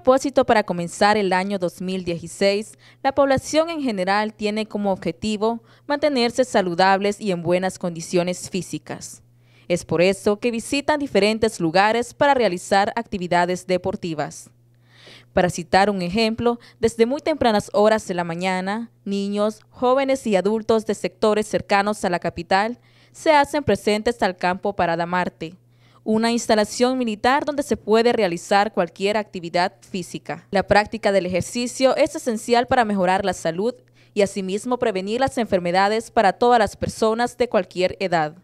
propósito para comenzar el año 2016, la población en general tiene como objetivo mantenerse saludables y en buenas condiciones físicas. Es por eso que visitan diferentes lugares para realizar actividades deportivas. Para citar un ejemplo, desde muy tempranas horas de la mañana, niños, jóvenes y adultos de sectores cercanos a la capital se hacen presentes al campo Parada Marte, una instalación militar donde se puede realizar cualquier actividad física. La práctica del ejercicio es esencial para mejorar la salud y asimismo prevenir las enfermedades para todas las personas de cualquier edad.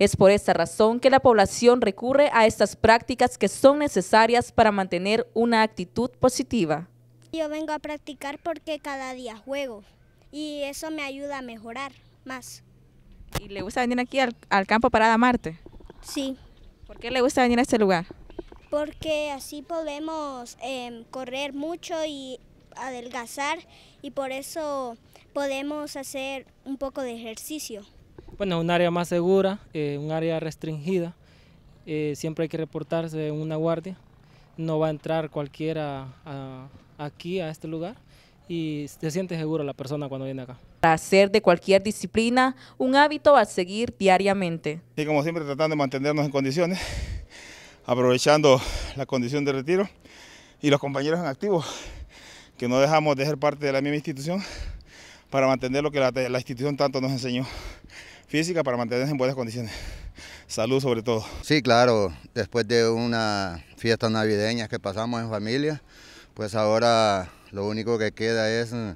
Es por esta razón que la población recurre a estas prácticas que son necesarias para mantener una actitud positiva. Yo vengo a practicar porque cada día juego y eso me ayuda a mejorar más. ¿Y le gusta venir aquí al, al campo Parada Marte? Sí. ¿Por qué le gusta venir a este lugar? Porque así podemos em, correr mucho y adelgazar y por eso podemos hacer un poco de ejercicio. Bueno, un área más segura, eh, un área restringida, eh, siempre hay que reportarse en una guardia, no va a entrar cualquiera aquí a este lugar y se siente seguro la persona cuando viene acá para hacer de cualquier disciplina un hábito a seguir diariamente. Y como siempre tratando de mantenernos en condiciones, aprovechando la condición de retiro y los compañeros en activo, que no dejamos de ser parte de la misma institución para mantener lo que la, la institución tanto nos enseñó, física para mantenernos en buenas condiciones salud sobre todo. Sí, claro, después de una fiesta navideña que pasamos en familia, pues ahora lo único que queda es mm,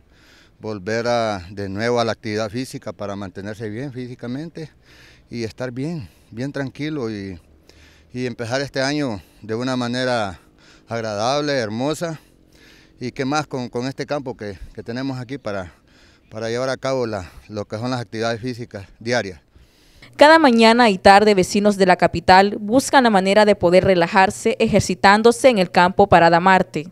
volver de nuevo a la actividad física para mantenerse bien físicamente y estar bien, bien tranquilo y, empezar este año de una manera agradable, hermosa y qué más con, este campo que, tenemos aquí para, para llevar a cabo la, lo que son las actividades físicas diarias. Cada mañana y tarde vecinos de la capital buscan la manera de poder relajarse ejercitándose en el campo Parada Marte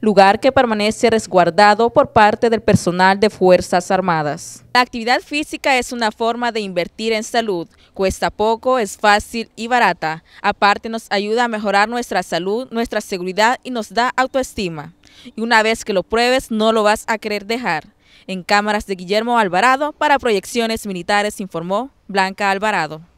lugar que permanece resguardado por parte del personal de Fuerzas Armadas. La actividad física es una forma de invertir en salud. Cuesta poco, es fácil y barata. Aparte nos ayuda a mejorar nuestra salud, nuestra seguridad y nos da autoestima. Y una vez que lo pruebes no lo vas a querer dejar. En cámaras de Guillermo Alvarado para Proyecciones Militares informó Blanca Alvarado.